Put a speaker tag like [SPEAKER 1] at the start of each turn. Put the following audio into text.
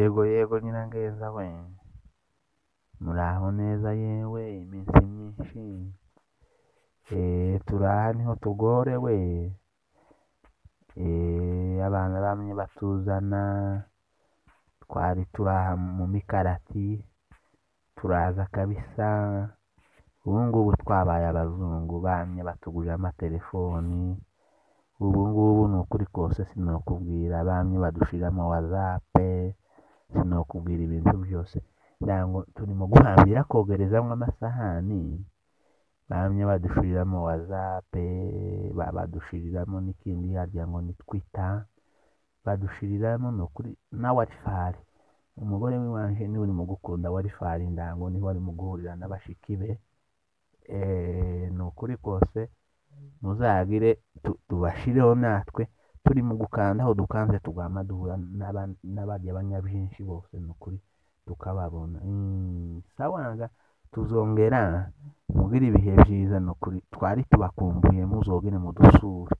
[SPEAKER 1] yego yego
[SPEAKER 2] nyirangeza we
[SPEAKER 1] muraho neza yewe iminsi myinshi eh, turaha niho tugore we eh, abana bamwe batuzana twari turaha mu mikarati turaza kabisa ubu ngubu twabaye abazungu bamye batugurira amatelefoni ubu ngubu ni ukuri kose sinokubwira bamwe badushiramo wazape sinokubwira ibintu byose ntabwo turimo guhambira kogerezamo amasahani bamye badushiriramo wazape badushiriramo n'ikindi harya ngo ni twita badushiriramo no kuri na warifari umugore w'iwanje niwe urimo gukunda warifari ndango niwe arimo guhurira n'abashiki be eh, ni ukuri kose muzagire tubashireho natwe turi mu gukanda aho dukanze tugahama duhura n'abarya banyabwinshi bose ni ukuri tukababona mm, sawanga tuzongera mugire ibihe byiza ni ukuri twari tubakumbuye muzogere mudusure